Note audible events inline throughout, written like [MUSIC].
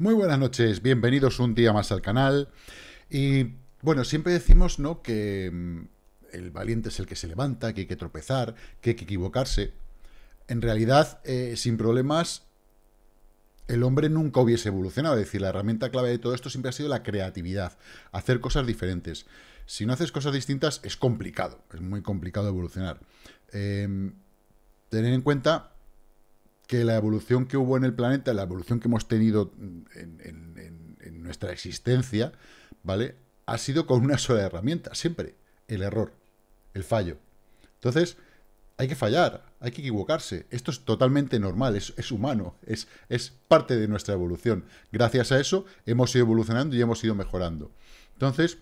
Muy buenas noches, bienvenidos un día más al canal. Y bueno, siempre decimos ¿no? que mm, el valiente es el que se levanta, que hay que tropezar, que hay que equivocarse. En realidad, eh, sin problemas, el hombre nunca hubiese evolucionado. Es decir, la herramienta clave de todo esto siempre ha sido la creatividad, hacer cosas diferentes. Si no haces cosas distintas, es complicado, es muy complicado evolucionar. Em, tener en cuenta que la evolución que hubo en el planeta, la evolución que hemos tenido en, nuestra existencia, ¿vale? Ha sido con una sola herramienta, siempre, el error, el fallo. Entonces, hay que fallar, hay que equivocarse. Esto es totalmente normal, es, humano, es, es, parte de nuestra evolución. Gracias a eso hemos ido evolucionando y hemos ido mejorando. Entonces,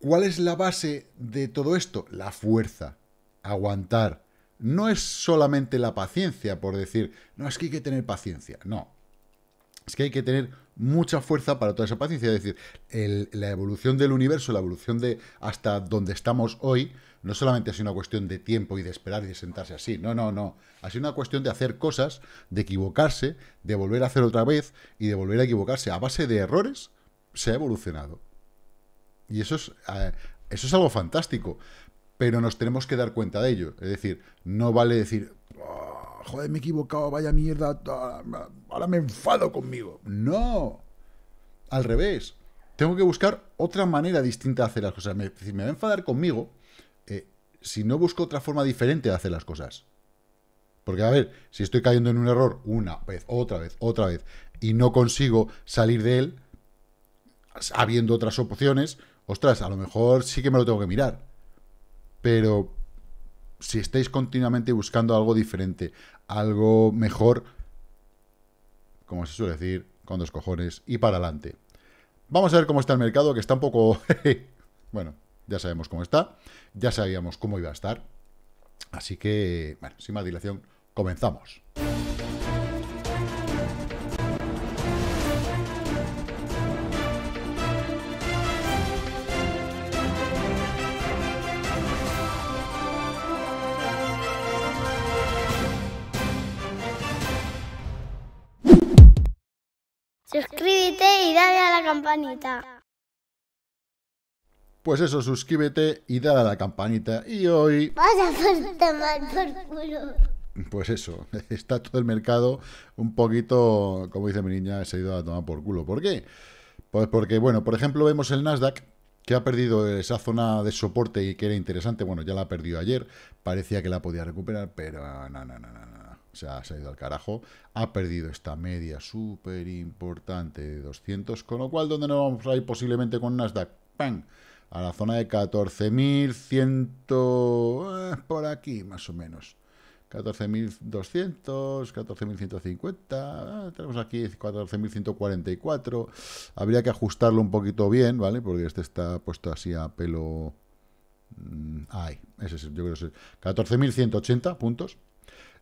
¿cuál es la base de todo esto? La fuerza, aguantar, no es solamente la paciencia por decir, no, es que hay que tener paciencia, no. Es que hay que tener mucha fuerza para toda esa paciencia. Es decir, la evolución del universo, la evolución de hasta donde estamos hoy, no solamente ha sido una cuestión de tiempo y de esperar y de sentarse así. No, no, no. Ha sido una cuestión de hacer cosas, de equivocarse, de volver a hacer otra vez y de volver a equivocarse. A base de errores se ha evolucionado. Y eso es, eh, eso es algo fantástico pero nos tenemos que dar cuenta de ello. Es decir, no vale decir, ah, joder, me he equivocado, vaya mierda, ahora me enfado conmigo. No, al revés. Tengo que buscar otra manera distinta de hacer las cosas. Me, si me va a enfadar conmigo, eh, si no busco otra forma diferente de hacer las cosas. Porque, a ver, si estoy cayendo en un error una vez, otra vez, otra vez, y no consigo salir de él, habiendo otras opciones, ostras, a lo mejor sí que me lo tengo que mirar pero si estáis continuamente buscando algo diferente, algo mejor, como se suele decir, con dos cojones y para adelante. Vamos a ver cómo está el mercado, que está un poco... [LAUGHS] bueno, ya sabemos cómo está, ya sabíamos cómo iba a estar. Así que, bueno, sin más dilación, comenzamos. campanita. Pues eso, suscríbete y dale a la campanita. Y hoy... Vas a por culo. Pues eso, [LAUGHS] está todo el mercado un poquito, como dice mi niña, se ha ido a tomar por culo. ¿Por qué? Pues porque, bueno, por ejemplo, vemos el Nasdaq que ha perdido esa zona de soporte y que era interesante. Bueno, ya la perdió ayer, parecía que la podía recuperar, pero no, no, no. no o sea, se ha ido al carajo, ha perdido esta media súper importante de 200, con lo cual, ¿dónde nos vamos a ir posiblemente con Nasdaq? ¡Pam! A la zona de 14.100, eh, por aquí más o menos. 14.200, 14.150, eh, tenemos aquí 14.144, habría que ajustarlo un poquito bien, ¿vale? Porque este está puesto así a pelo... Mm, Ay, ese es, yo creo que es 14.180 puntos,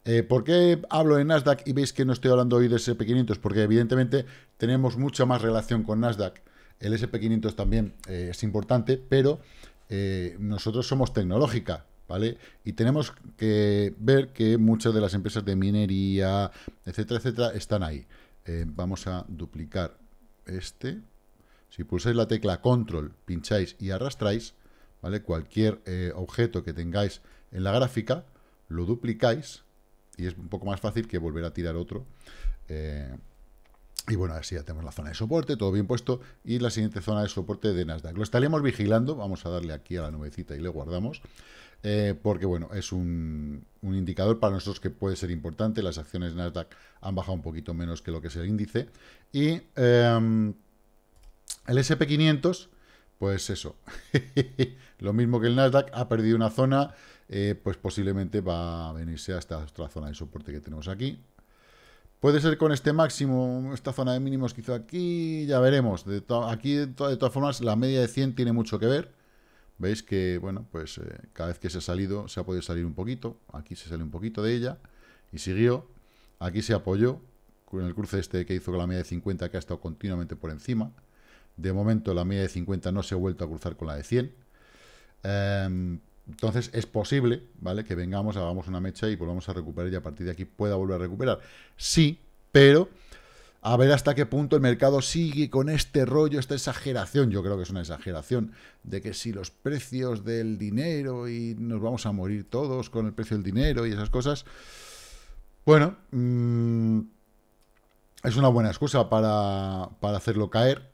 eh, ¿Por qué hablo de Nasdaq y veis que no estoy hablando hoy de SP500? Porque evidentemente tenemos mucha más relación con Nasdaq. El SP500 también eh, es importante, pero eh, nosotros somos tecnológica, ¿vale? Y tenemos que ver que muchas de las empresas de minería, etcétera, etcétera, están ahí. vamos a duplicar este. Si pulsáis la tecla control, pincháis y arrastráis, ¿vale? Cualquier objeto que tengáis en la gráfica, lo duplicáis y es un poco más fácil que volver a tirar otro. Eh, y bueno, así ya tenemos la zona de soporte, todo bien puesto, y la siguiente zona de soporte de Nasdaq. Lo estaremos vigilando, vamos a darle aquí a la nubecita y le guardamos, eh, porque bueno, es un, indicador para nosotros que puede ser importante, las acciones Nasdaq han bajado un poquito menos que lo que es el índice, y em, el SP500, pues eso, [LAUGHS] lo mismo que el Nasdaq, ha perdido una zona, eh, pues posiblemente va a venirse a esta, otra zona de soporte que tenemos aquí. Puede ser con este máximo, esta zona de mínimos que hizo aquí, ya veremos. De aquí, de, todas formas, la media de 100 tiene mucho que ver. Veis que, bueno, pues eh, cada vez que se ha salido, se ha podido salir un poquito. Aquí se sale un poquito de ella y siguió. Aquí se apoyó con el cruce este que hizo con la media de 50, que ha estado continuamente por encima. De momento, la media de 50 no se ha vuelto a cruzar con la de 100. Entonces es posible, ¿vale? Que vengamos, hagamos una mecha y volvamos a recuperar y a partir de aquí pueda volver a recuperar. Sí, pero a ver hasta qué punto el mercado sigue con este rollo, esta exageración, yo creo que es una exageración, de que si los precios del dinero y nos vamos a morir todos con el precio del dinero y esas cosas, bueno, mm, es una buena excusa para hacerlo caer,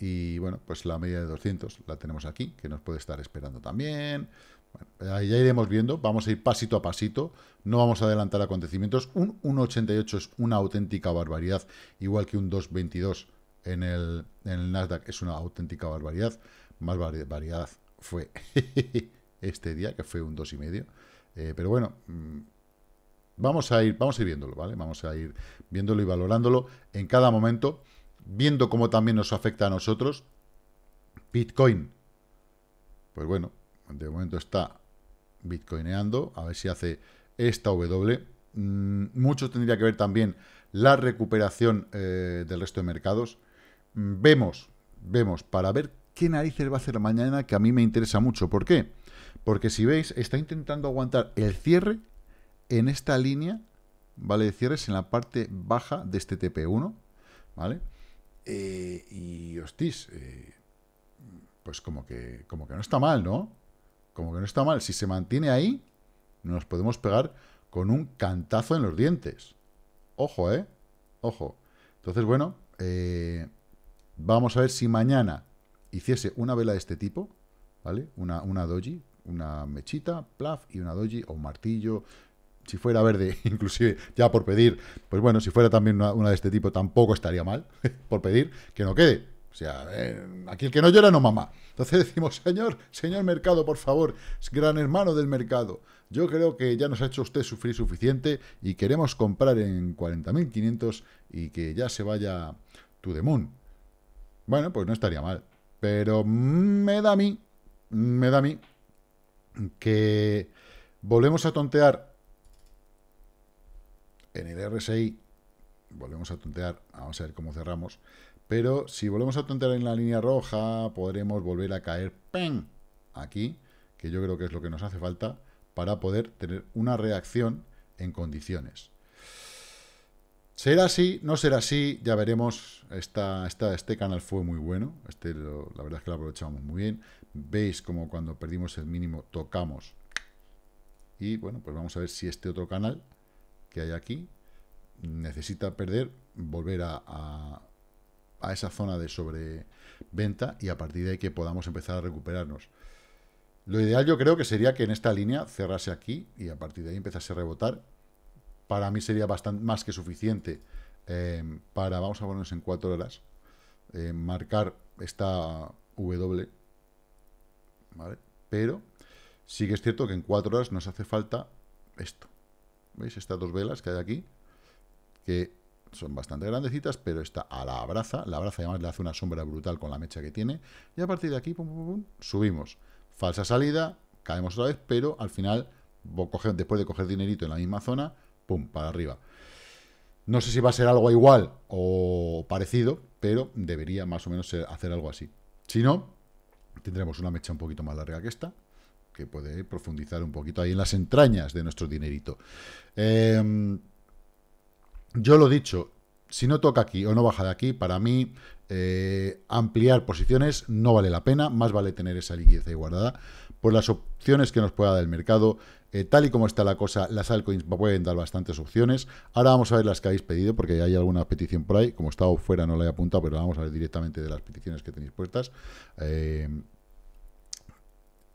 y bueno, pues la media de 200 la tenemos aquí, que nos puede estar esperando también. ya iremos viendo, vamos a ir pasito a pasito, no vamos a adelantar acontecimientos. Un 1,88 es una auténtica barbaridad, igual que un 2,22 en el, en el Nasdaq es una auténtica barbaridad. Más barbaridad fue [LAUGHS] este día, que fue un 2,5. Eh, pero bueno, mm, vamos a ir, vamos a ir viéndolo, ¿vale? Vamos a ir viéndolo y valorándolo en cada momento viendo cómo también nos afecta a nosotros. Bitcoin, pues bueno, de momento está bitcoineando, a ver si hace esta W. Mm, mucho tendría que ver también la recuperación eh, del resto de mercados. Mm, vemos, vemos, para ver qué narices va a hacer mañana, que a mí me interesa mucho. ¿Por qué? Porque si veis, está intentando aguantar el cierre en esta línea, ¿vale? De cierres en la parte baja de este TP1, ¿vale? Eh, y hostis, eh, pues como que, como que no está mal, ¿no? Como que no está mal. Si se mantiene ahí, nos podemos pegar con un cantazo en los dientes. Ojo, ¿eh? Ojo. Entonces, bueno, eh, vamos a ver si mañana hiciese una vela de este tipo, ¿vale? Una, una doji, una mechita, plaf y una doji o un martillo, si fuera verde, [LAUGHS] inclusive ya por pedir, pues bueno, si fuera también una, de este tipo, tampoco estaría mal, [LAUGHS] por pedir, que no quede. O sea, eh, aquí el que no llora no mama. Entonces [LAUGHS] decimos, señor, señor mercado, por favor, gran hermano del mercado, yo creo que ya nos ha hecho usted sufrir suficiente y queremos comprar en 40.500 y que ya se vaya to the moon. Bueno, pues no estaría mal. Pero me da a mí, me da a mí que volvemos a tontear en el RSI volvemos a tontear, vamos a ver cómo cerramos, pero si volvemos a tontear en la línea roja, podremos volver a caer pen aquí, que yo creo que es lo que nos hace falta para poder tener una reacción en condiciones. ¿Será así? ¿No será así? Ya veremos. Esta, este canal fue muy bueno. Este la verdad es que lo aprovechamos muy bien. Veis como cuando perdimos el mínimo tocamos. Y bueno, pues vamos a ver si este otro canal que hay aquí necesita perder, volver a, a, esa zona de sobreventa y a partir de ahí que podamos empezar a recuperarnos. Lo ideal yo creo que sería que en esta línea cerrase aquí y a partir de ahí empezase a rebotar. Para mí sería bastante más que suficiente eh, para, vamos a ponernos en 4 horas, eh, marcar esta W, ¿vale? Pero sí que es cierto que en 4 horas nos hace falta esto. ¿Veis? Estas dos velas que hay aquí, que son bastante grandecitas, pero está a la abraza. La abraza además le hace una sombra brutal con la mecha que tiene. Y a partir de aquí, pum, pum, pum, subimos. Falsa salida, caemos otra vez, pero al final, después de coger dinerito en la misma zona, pum, para arriba. No sé si va a ser algo igual o parecido, pero debería más o menos hacer algo así. Si no, tendremos una mecha un poquito más larga que esta, que puede profundizar un poquito ahí en las entrañas de nuestro dinerito. Em, yo lo he dicho, si no toca aquí o no baja de aquí, para mí eh, ampliar posiciones no vale la pena, más vale tener esa liquidez ahí guardada por las opciones que nos pueda dar el mercado. Eh, tal y como está la cosa, las altcoins pueden dar bastantes opciones. Ahora vamos a ver las que habéis pedido, porque hay alguna petición por ahí. Como estaba fuera, no la he apuntado, pero vamos a ver directamente de las peticiones que tenéis puestas. Eh,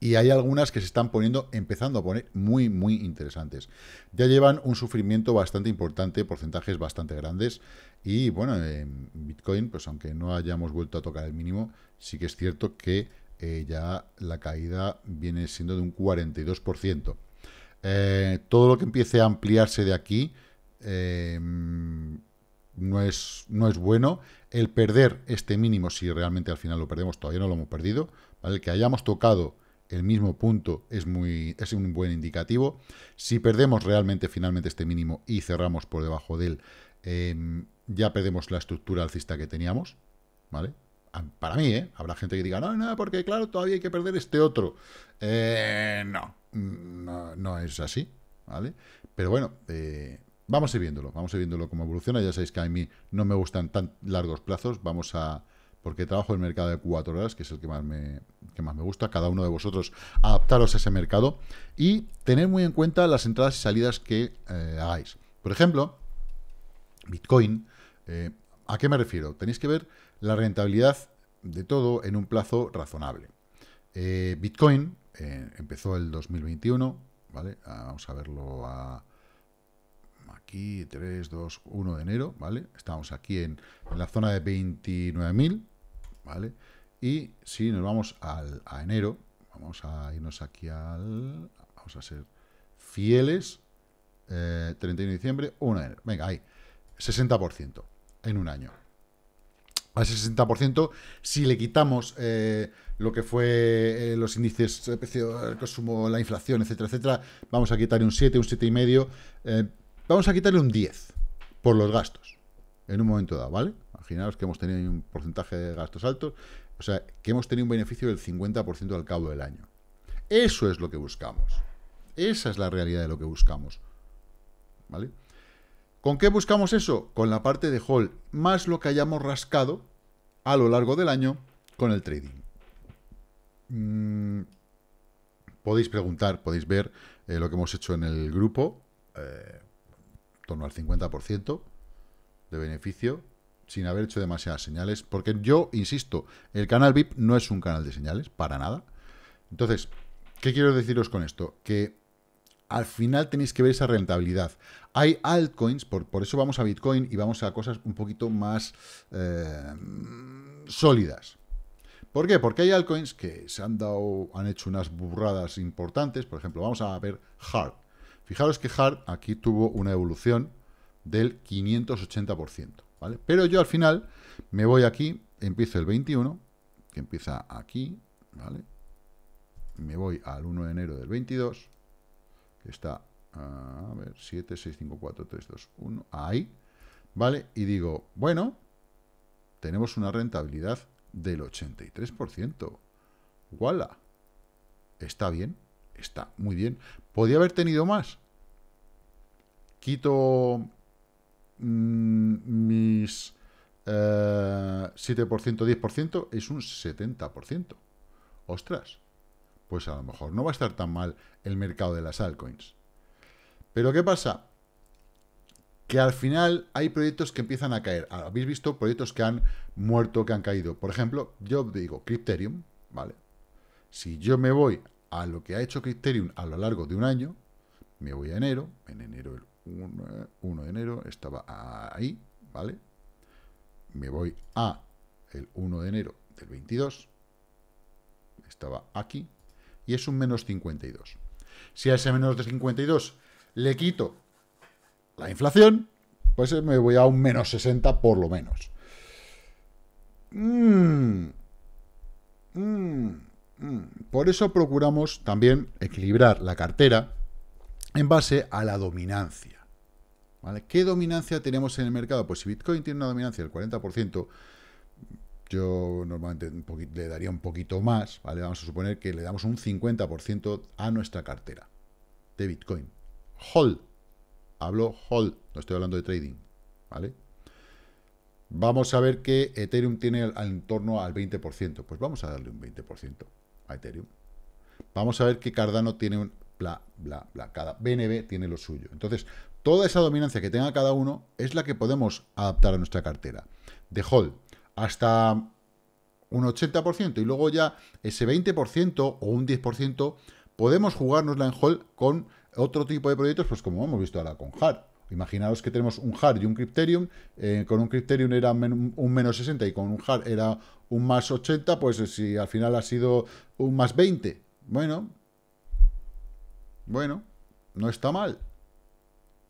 y hay algunas que se están poniendo, empezando a poner muy, muy interesantes. Ya llevan un sufrimiento bastante importante, porcentajes bastante grandes y bueno, en Bitcoin, pues aunque no hayamos vuelto a tocar el mínimo, sí que es cierto que eh, ya la caída viene siendo de un 42%. Eh, todo lo que empiece a ampliarse de aquí em, no, es, no es bueno. El perder este mínimo, si realmente al final lo perdemos, todavía no lo hemos perdido, el que hayamos tocado el mismo punto es, muy, es un buen indicativo. Si perdemos realmente finalmente este mínimo y cerramos por debajo de él, em, ya perdemos la estructura alcista que teníamos, ¿vale? Para mí, ¿eh? Habrá gente que diga, no, no, porque claro, todavía hay que perder este otro. Eh, no, no, es así, ¿vale? Pero bueno, eh, vamos a ir viéndolo, vamos a ir viéndolo cómo evoluciona. Ya sabéis que a mí no me gustan tan largos plazos, vamos a porque trabajo en el mercado de 4 horas, que es el que más, me, que más me gusta. Cada uno de vosotros adaptaros a ese mercado y tener muy en cuenta las entradas y salidas que eh, hagáis. Por ejemplo, Bitcoin, eh, ¿a qué me refiero? Tenéis que ver la rentabilidad de todo en un plazo razonable. Eh, Bitcoin empezó el 2021, ¿vale? Ah, vamos a verlo aquí, 3, 2, 1 de enero, ¿vale? Estamos aquí en la zona de 29.000, ¿vale? Y si nos vamos al, a enero, vamos a irnos aquí al... Vamos a ser fieles, 31 eh, de diciembre, 1 de enero. Venga, ahí, 60% en un año. A ese 60%, si le quitamos eh, lo que fue eh, los índices de precio el consumo, la inflación, etcétera, etcétera, vamos a quitarle un 7, un 7,5, vamos a quitarle un 10 por los gastos en un momento dado, ¿vale? Imaginaos que hemos tenido un porcentaje de gastos altos, o sea, que hemos tenido un beneficio del 50% al cabo del año. Eso es lo que buscamos. Esa es la realidad de lo que buscamos. ¿Vale? ¿Con qué buscamos eso? Con la parte de hall más lo que hayamos rascado a lo largo del año con el trading. Mm, podéis preguntar, podéis ver eh, lo que hemos hecho en el grupo, eh, en torno al 50% de beneficio, sin haber hecho demasiadas señales, porque yo, insisto, el canal VIP no es un canal de señales, para nada. Entonces, ¿qué quiero deciros con esto? Que al final tenéis que ver esa rentabilidad. Hay altcoins, por, por eso vamos a Bitcoin y vamos a cosas un poquito más eh, sólidas. ¿Por qué? Porque hay altcoins que se han dado, han hecho unas burradas importantes. Por ejemplo, vamos a ver Hard. Fijaros que Hard aquí tuvo una evolución del 580%. Pero yo al final me voy aquí, empiezo el 21, que empieza aquí, ¿vale? Me voy al 1 de enero del 22, que está, a ver, 7, 6, 5, 4, 3, 2, 1, ahí, ¿vale? Y digo, bueno, tenemos una rentabilidad del 83%. ¡Wala! Está bien, está muy bien. ¿Podría haber tenido más? Quito Mm, mis 7%, eh, 10% es un 70%. Ostras, pues a lo mejor no va a estar tan mal el mercado de las altcoins. Pero ¿qué pasa? Que al final hay proyectos que empiezan a caer. Ah, Habéis visto proyectos que han muerto, que han caído. Por ejemplo, yo digo Crypterium, ¿vale? Si yo me voy a lo que ha hecho Crypterium a lo largo de un año, me voy a enero, en enero 1, eh, de enero, estaba ahí, ¿vale? Me voy a el 1 de enero del 22, estaba aquí, y es un menos 52. Si a ese menos de 52 le quito la inflación, pues eh, me voy a un menos 60 por lo menos. Mm, mm, mm. Por eso procuramos también equilibrar la cartera en base a la dominancia. ¿Qué dominancia tenemos en el mercado? Pues si Bitcoin tiene una dominancia del 40%, yo normalmente le daría un poquito más, ¿vale? Vamos a suponer que le damos un 50% a nuestra cartera de Bitcoin. HALL. Hablo HALL. no estoy hablando de trading, ¿vale? Vamos a ver que Ethereum tiene al, torno al 20%. Pues vamos a darle un 20% a Ethereum. Vamos a ver que Cardano tiene un bla, bla, bla. Cada BNB tiene lo suyo. Entonces, Toda esa dominancia que tenga cada uno es la que podemos adaptar a nuestra cartera. De hold hasta un 80% y luego ya ese 20% o un 10% podemos jugárnosla en hold con otro tipo de proyectos, pues como hemos visto ahora con hard. Imaginaros que tenemos un hard y un Crypterium. Eh, con un Crypterium era un menos 60 y con un hard era un más 80. Pues si al final ha sido un más 20. Bueno. Bueno. No está mal.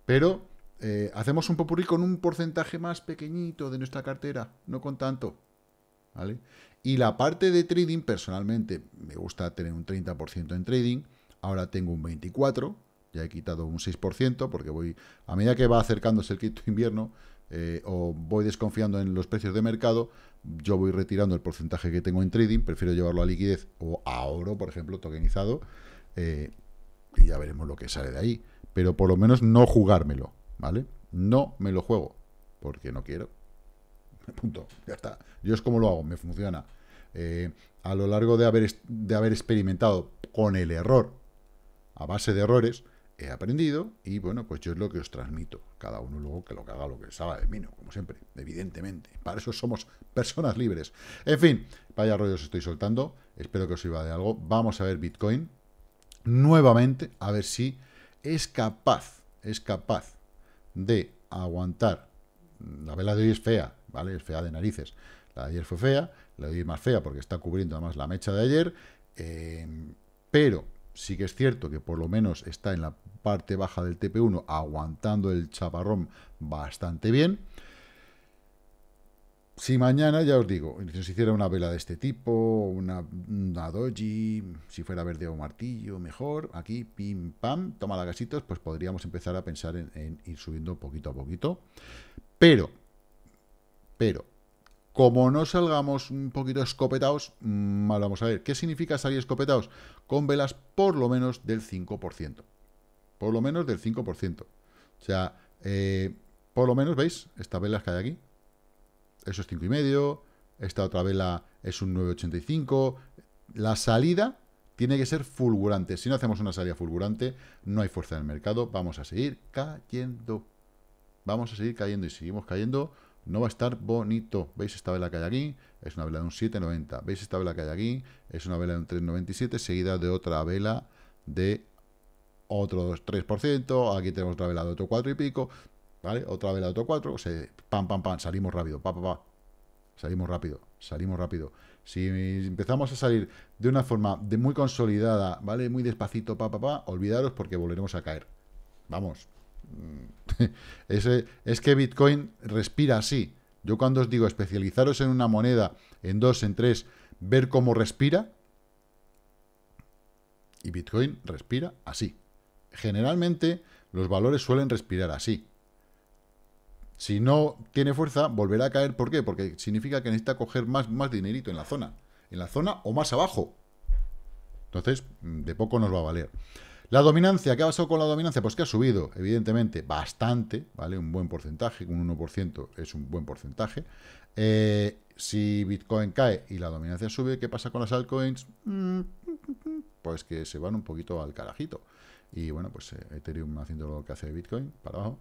Pero eh, hacemos un popurrí con un porcentaje más pequeñito de nuestra cartera, no con tanto. Y la parte de trading, personalmente, me gusta tener un 30% en trading. Ahora tengo un 24%, ya he quitado un 6%, porque voy, a medida que va acercándose el quinto invierno, eh, o voy desconfiando en los precios de mercado, yo voy retirando el porcentaje que tengo en trading, prefiero llevarlo a liquidez o a oro, por ejemplo, tokenizado, eh, y ya veremos lo que sale de ahí. Pero por lo menos no jugármelo, ¿vale? No me lo juego, porque no quiero. [LAUGHS] Punto, ya está. Yo es como lo hago, me funciona. Eh, a lo largo de haber, de haber experimentado con el error, a base de errores, he aprendido y bueno, pues yo es lo que os transmito. Cada uno luego que lo que haga, lo que salga de mí, como siempre, evidentemente. Para eso somos [LAUGHS] personas libres. En fin, vaya os estoy soltando. Espero que os sirva de algo. Vamos a ver Bitcoin nuevamente a ver si es capaz, es capaz de aguantar. La vela de hoy es fea, ¿vale? Es fea de narices. La de ayer fue fea, la de hoy es más fea porque está cubriendo además la mecha de ayer, eh, pero sí que es cierto que por lo menos está en la parte baja del TP1 aguantando el chaparrón bastante bien si mañana, ya os digo, si se hiciera una vela de este tipo, una, doji, si fuera verde o martillo, mejor, aquí, pim, pam, toma la gasitos, pues podríamos empezar a pensar en, ir subiendo poquito a poquito. Pero, pero, como no salgamos un poquito escopetados, mm, vamos a ver, ¿qué significa salir escopetados? Con velas por lo menos del 5%. Por lo menos del 5%. O sea, eh, por lo menos, ¿veis? Estas velas que hay aquí, eso es 5,5, esta otra vela es un 9,85. La salida tiene que ser fulgurante. Si no hacemos una salida fulgurante, no hay fuerza en el mercado. Vamos a seguir cayendo. Vamos a seguir cayendo y seguimos cayendo. No va a estar bonito. ¿Veis esta vela que hay aquí? Es una vela de un 7,90. ¿Veis esta vela que hay aquí? Es una vela de un 3,97, seguida de otra vela de otro 3%, aquí tenemos otra vela de otro 4 y pico, otra vez la auto 4, se, pam, pam, pam, salimos rápido, pa, pa, pa, salimos rápido, salimos rápido. Si empezamos a salir de una forma de muy consolidada, ¿vale? Muy despacito, pa, pa, pa, olvidaros porque volveremos a caer. Vamos. [LAUGHS] es, es que Bitcoin respira así. Yo cuando os digo especializaros en una moneda, en dos, en tres, ver cómo respira, y Bitcoin respira así. Generalmente los valores suelen respirar así. Si no tiene fuerza, volverá a caer. ¿Por qué? Porque significa que necesita coger más, más dinerito en la zona. En la zona o más abajo. Entonces, mm, de poco nos va a valer. La dominancia, ¿qué ha pasado con la dominancia? Pues que ha subido, evidentemente, bastante, ¿vale? Un buen porcentaje, un 1% es un buen porcentaje. Eh, si Bitcoin cae y la dominancia sube, ¿qué pasa con las altcoins? Mm, pues que se van un poquito al carajito. Y bueno, pues eh, Ethereum haciendo lo que hace Bitcoin, para abajo,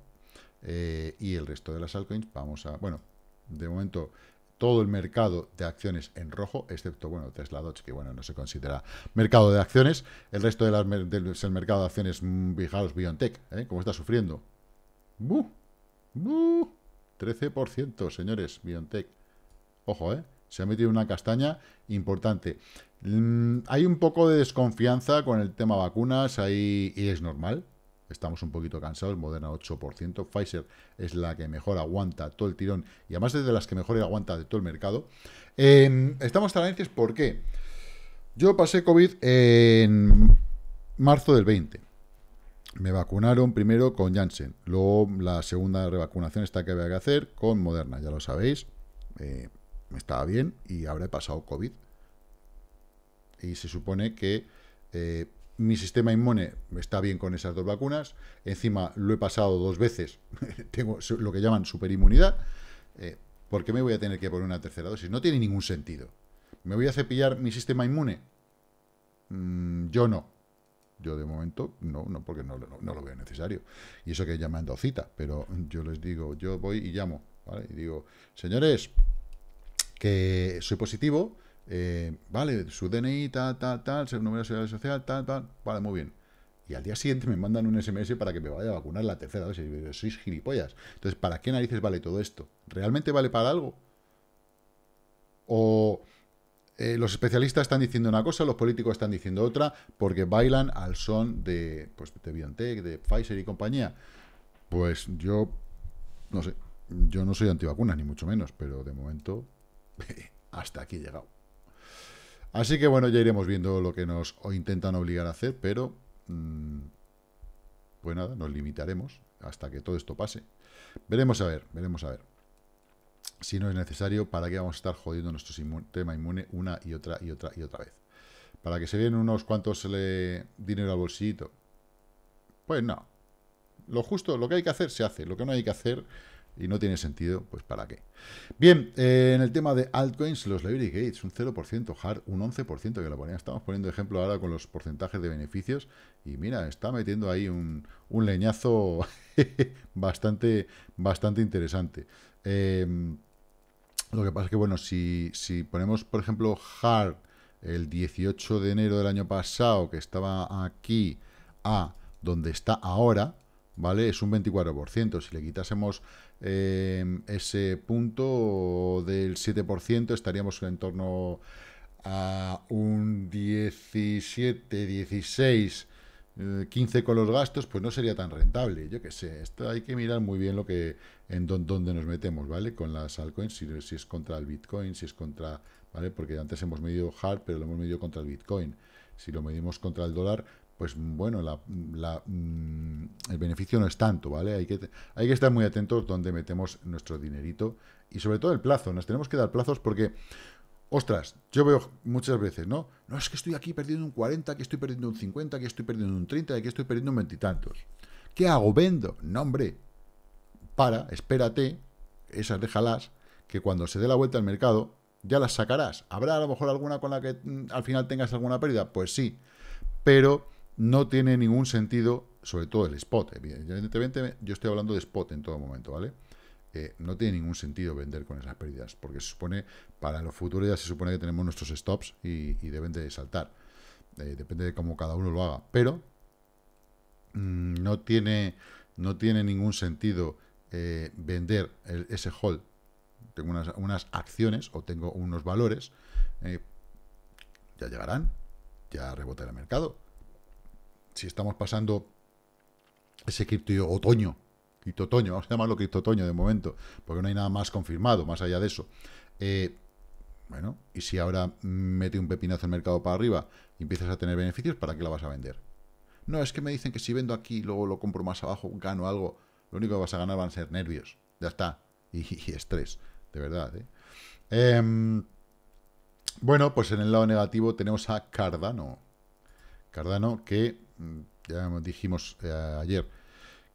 eh, y el resto de las altcoins vamos a... Bueno, de momento todo el mercado de acciones en rojo, excepto, bueno, Tesla Dodge, que bueno, no se considera mercado de acciones. El resto de las, del, el mercado de acciones, mm, fijaros BioNTech, ¿eh? ¿Cómo está sufriendo? ¡Buh! 13%, señores, BioNTech. Ojo, ¿eh? Se ha metido una castaña importante. Mm, hay un poco de desconfianza con el tema vacunas ahí, y es normal, estamos un poquito cansados, Moderna 8%, Pfizer es la que mejor aguanta todo el tirón y además es de las que mejor aguanta de todo el mercado. Em, estamos ¿por porque yo pasé COVID en marzo del 20. Me vacunaron primero con Janssen, luego la segunda revacunación está que había que hacer con Moderna, ya lo sabéis. Eh, me estaba bien y habré pasado COVID. Y se supone que eh, mi sistema inmune está bien con esas dos vacunas, encima lo he pasado dos veces, [LAUGHS] tengo lo que llaman superinmunidad, eh, ¿por qué me voy a tener que poner una tercera dosis? No tiene ningún sentido. ¿Me voy a cepillar mi sistema inmune? Mm, yo no. Yo de momento no, no porque no, no, lo veo necesario. Y eso que llaman dos cita, pero yo les digo, yo voy y llamo, Y digo, señores, que soy positivo, eh, vale, su DNI, tal, tal, tal, su número de seguridad social, tal, tal, vale, muy bien. Y al día siguiente me mandan un SMS para que me vaya a vacunar la tercera vez Y sois gilipollas. Entonces, ¿para qué narices vale todo esto? ¿Realmente vale para algo? O eh, los especialistas están diciendo una cosa, los políticos están diciendo otra, porque bailan al son de, pues, de BioNTech, de Pfizer y compañía. Pues yo, no sé, yo no soy antivacunas, ni mucho menos, pero de momento, [LAUGHS] hasta aquí he llegado. Así que bueno, ya iremos viendo lo que nos intentan obligar a hacer, pero mm, pues nada, nos limitaremos hasta que todo esto pase. Veremos a ver, veremos a ver. Si no es necesario, ¿para qué vamos a estar jodiendo nuestro sistema inmune una y otra y otra y otra vez? ¿Para que se den unos cuantos le... Eh, dinero al bolsillo. Pues no. Lo justo, lo que hay que hacer, se hace. Lo que no hay que hacer, y no tiene sentido, pues ¿para qué? Bien, eh, en el tema de altcoins, los Library Gates, un 0%, hard, un 11%, que lo ponía, estamos poniendo ejemplo ahora con los porcentajes de beneficios, y mira, está metiendo ahí un, leñazo [LAUGHS] bastante, bastante interesante. Em, lo que pasa es que, bueno, si, si ponemos, por ejemplo, hard el 18 de enero del año pasado, que estaba aquí a donde está ahora, ¿vale? Es un 24%. Si le quitásemos Em, ese punto del 7%, estaríamos en torno a un 17, 16, 15 con los gastos, pues no sería tan rentable. Yo qué sé, esto hay que mirar muy bien lo que en dónde nos metemos, ¿vale? Con las altcoins, si, si, es contra el Bitcoin, si es contra, ¿vale? Porque antes hemos medido hard, pero lo hemos medido contra el Bitcoin. Si lo medimos contra el dólar, pues bueno, la, mm, el beneficio no es tanto, ¿vale? Hay que, hay que estar muy atentos donde metemos nuestro dinerito y sobre todo el plazo. Nos tenemos que dar plazos porque, ostras, yo veo muchas veces, ¿no? No, es que estoy aquí perdiendo un 40, que estoy perdiendo un 50, que estoy perdiendo un 30, que estoy perdiendo un y tantos ¿Qué hago? ¿Vendo? No, hombre. Para, espérate, esas déjalas, que cuando se dé la vuelta al mercado, ya las sacarás. ¿Habrá a lo mejor alguna con la que mm, al final tengas alguna pérdida? Pues sí. Pero no tiene ningún sentido, sobre todo el spot, evidentemente yo estoy hablando de spot en todo momento, ¿vale? Eh, no tiene ningún sentido vender con esas pérdidas, porque se supone, para los futuros ya se supone que tenemos nuestros stops y, deben de saltar. Eh, depende de cómo cada uno lo haga, pero mm, no, tiene, no tiene ningún sentido eh, vender ese hold. Tengo unas, acciones o tengo unos valores, ya llegarán, ya rebota el mercado si estamos pasando ese cripto otoño, cripto otoño, vamos a llamarlo cripto otoño de momento, porque no hay nada más confirmado, más allá de eso. Eh, bueno, y si ahora mete un pepinazo el mercado para arriba y empiezas a tener beneficios, ¿para qué la vas a vender? No, es que me dicen que si vendo aquí y luego lo compro más abajo, gano algo. Lo único que vas a ganar van a ser nervios. Ya está. [LAUGHS] Y, estrés, de verdad. ¿eh? Em, bueno, pues en el lado negativo tenemos a Cardano. Cardano que Mm, ya dijimos eh, ayer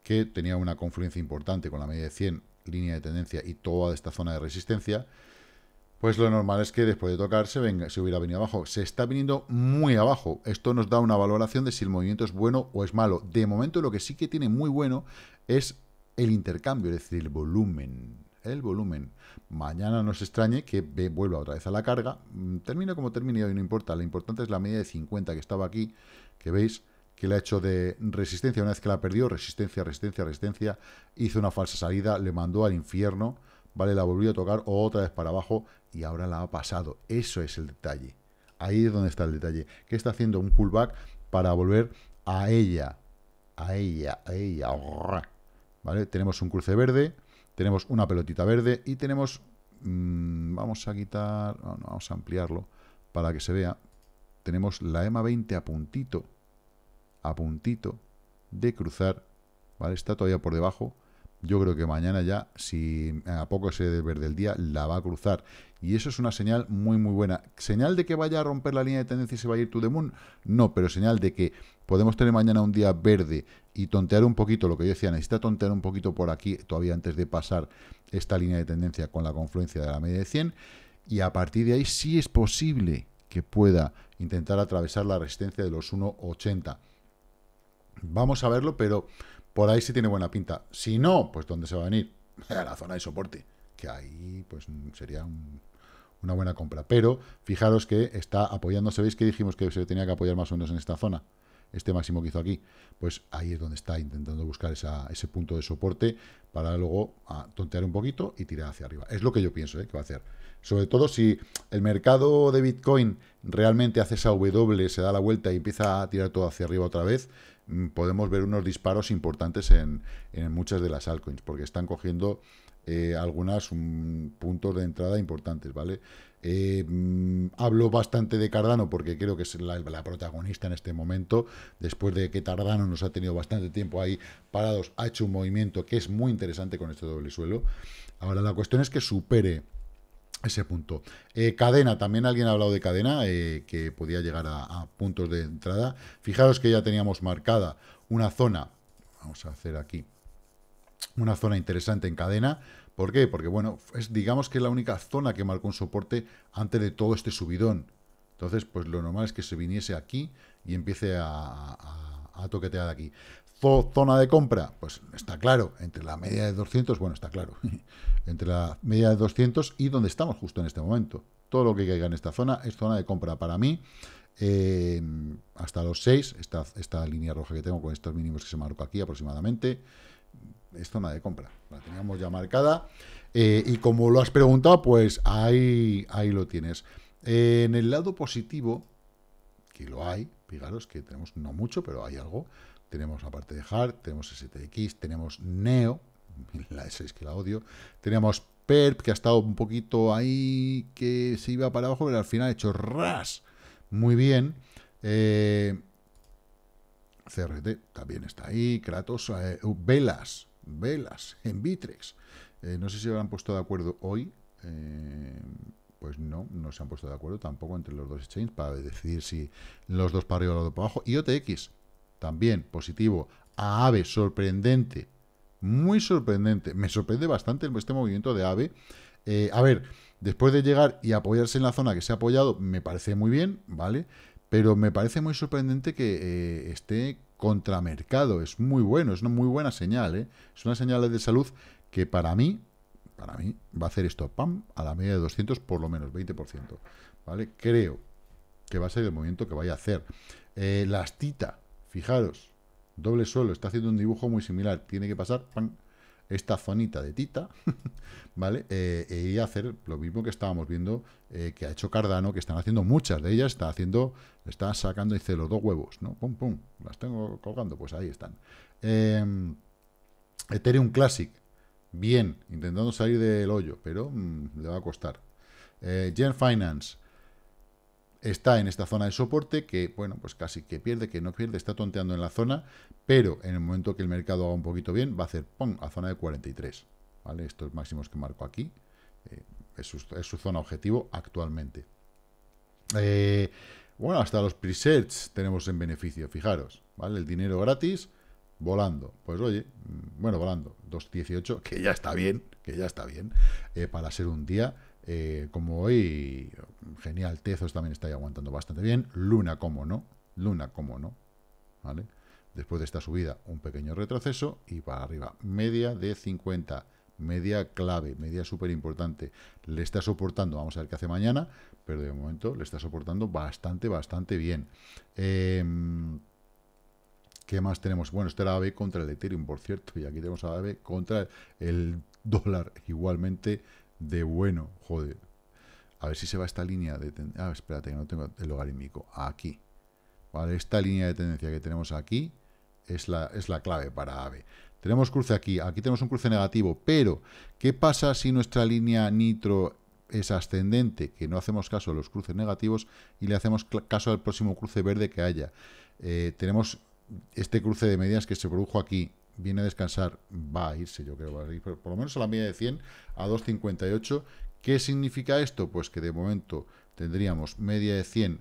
que tenía una confluencia importante con la media de 100, línea de tendencia y toda esta zona de resistencia, pues lo normal es que después de tocarse venga, se hubiera venido abajo. Se está viniendo muy abajo. Esto nos da una valoración de si el movimiento es bueno o es malo. De momento lo que sí que tiene muy bueno es el intercambio, es decir, el volumen. El volumen. Mañana no se extrañe que vuelva otra vez a la carga. Mm, Termina como termine hoy, no importa. Lo importante es la media de 50 que estaba aquí, que veis, que le ha hecho de resistencia, una vez que la perdió, resistencia, resistencia, resistencia, hizo una falsa salida, le mandó al infierno, ¿vale? La volvió a tocar otra vez para abajo y ahora la ha pasado. Eso es el detalle. Ahí es donde está el detalle. Que está haciendo un pullback para volver a ella, a ella, a ella, ¿vale? Tenemos un cruce verde, tenemos una pelotita verde y tenemos... Mm, vamos a quitar... vamos a ampliarlo para que se vea. Tenemos la EMA 20 a puntito a puntito de cruzar, ¿vale? Está todavía por debajo. Yo creo que mañana ya, si a poco se verde el día, la va a cruzar. Y eso es una señal muy, muy buena. ¿Señal de que vaya a romper la línea de tendencia y se va a ir to the moon? No, pero señal de que podemos tener mañana un día verde y tontear un poquito, lo que yo decía, necesita tontear un poquito por aquí todavía antes de pasar esta línea de tendencia con la confluencia de la media de 100. Y a partir de ahí sí es posible que pueda intentar atravesar la resistencia de los 1,80. Vamos a verlo, pero por ahí sí tiene buena pinta. Si no, pues ¿dónde se va a venir? [LAUGHS] A la zona de soporte, que ahí pues sería una buena compra. Pero fijaros que está apoyando, ¿sabéis que dijimos que se tenía que apoyar más o menos en esta zona? Este máximo que hizo aquí, pues ahí es donde está intentando buscar ese punto de soporte para luego ah, tontear un poquito y tirar hacia arriba. Es lo que yo pienso eh, que va a hacer. Sobre todo si el mercado de Bitcoin realmente hace esa W, se da la vuelta y empieza a tirar todo hacia arriba otra vez, podemos ver unos disparos importantes en, muchas de las altcoins, porque están cogiendo algunos eh, algunas puntos de entrada importantes, ¿vale? Eh, mm, hablo bastante de Cardano porque creo que es la, protagonista en este momento, después de que Cardano nos ha tenido bastante tiempo ahí parados, ha hecho un movimiento que es muy interesante con este doble suelo. Ahora la cuestión es que supere ese punto. Eh, cadena, también alguien ha hablado de cadena, eh, que podía llegar a, puntos de entrada. Fijaros que ya teníamos marcada una zona, vamos a hacer aquí, una zona interesante en cadena. ¿Por qué? Porque, bueno, es digamos que es la única zona que marcó un soporte antes de todo este subidón. Entonces, pues lo normal es que se viniese aquí y empiece a, toquetear a toquetear aquí zona de compra, pues está claro, entre la media de 200, bueno, está claro, [LAUGHS] entre la media de 200 y donde estamos justo en este momento. Todo lo que caiga en esta zona es zona de compra para mí. Eh, hasta los 6, esta, esta línea roja que tengo con estos mínimos que se marcó aquí aproximadamente, es zona de compra. La teníamos ya marcada. Eh, y como lo has preguntado, pues ahí, ahí lo tienes. Eh, en el lado positivo, que lo hay, fijaros que tenemos no mucho, pero hay algo. Tenemos aparte de Hard, tenemos STX, tenemos Neo, [LAUGHS] la S6 que la odio, tenemos Perp, que ha estado un poquito ahí, que se iba para abajo, pero al final ha hecho ras. Muy bien. Eh, CRT también está ahí, Kratos, eh, uh, Velas, Velas, [LAUGHS] en Vitrex. Eh, no sé si habrán puesto de acuerdo hoy. pues no, no se han puesto de acuerdo tampoco entre los dos exchanges para decidir si los dos para arriba o los dos para abajo. Y OTX, también positivo, a AVE, sorprendente, muy sorprendente, me sorprende bastante este movimiento de AVE. Eh, a ver, después de llegar y apoyarse en la zona que se ha apoyado, me parece muy bien, ¿vale? Pero me parece muy sorprendente que eh, esté contra mercado, es muy bueno, es una muy buena señal, ¿eh? es una señal de salud que para mí, para mí, va a hacer esto, pam, a la media de 200, por lo menos, 20%, ¿vale? Creo que va a ser el movimiento que vaya a hacer. Eh, las Fijaros, doble suelo, está haciendo un dibujo muy similar. Tiene que pasar esta zonita de tita, [LAUGHS] ¿vale? Eh, y hacer lo mismo que estábamos viendo eh, que ha hecho Cardano, que están haciendo muchas de ellas, está haciendo, está sacando, dice, los dos huevos, ¿no? Pum, pum, las tengo colgando, pues ahí están. Em, Ethereum Classic, bien, intentando salir del hoyo, pero mm, le va a costar. Eh, Gen Finance, está en esta zona de soporte que, bueno, pues casi que pierde, que no pierde, está tonteando en la zona, pero en el momento que el mercado haga un poquito bien, va a hacer ¡pum! a zona de 43, ¿vale? Estos máximos que marco aquí, eh, es, su, zona objetivo actualmente. Eh, bueno, hasta los presets tenemos en beneficio, fijaros, ¿vale? El dinero gratis, volando. Pues oye, mm, bueno, volando, 2.18, que ya está bien, que ya está bien, eh, para ser un día eh, como hoy, genial, Tezos también está ahí aguantando bastante bien, Luna como no, Luna como no, ¿vale? Después de esta subida, un pequeño retroceso y para arriba, media de 50, media clave, media súper importante. Le está soportando, vamos a ver qué hace mañana, pero de momento le está soportando bastante, bastante bien. Em, ¿Qué más tenemos? Bueno, esto era AB contra el Ethereum, por cierto, y aquí tenemos a AB contra el [LAUGHS] dólar igualmente de bueno, joder. A ver si se va esta línea de... Ah, espérate, que no tengo el logarítmico. Aquí. ¿Vale? Esta línea de tendencia que tenemos aquí es la, es la clave para AVE. Tenemos cruce aquí. Aquí tenemos un cruce negativo. Pero, ¿qué pasa si nuestra línea nitro es ascendente? Que no hacemos caso a los cruces negativos y le hacemos caso al próximo cruce verde que haya. Eh, tenemos este cruce de medias que se produjo aquí viene a descansar, va a irse, yo creo, va a ir, por, lo menos a la media de 100 a 2,58. ¿Qué significa esto? Pues que de momento tendríamos media de 100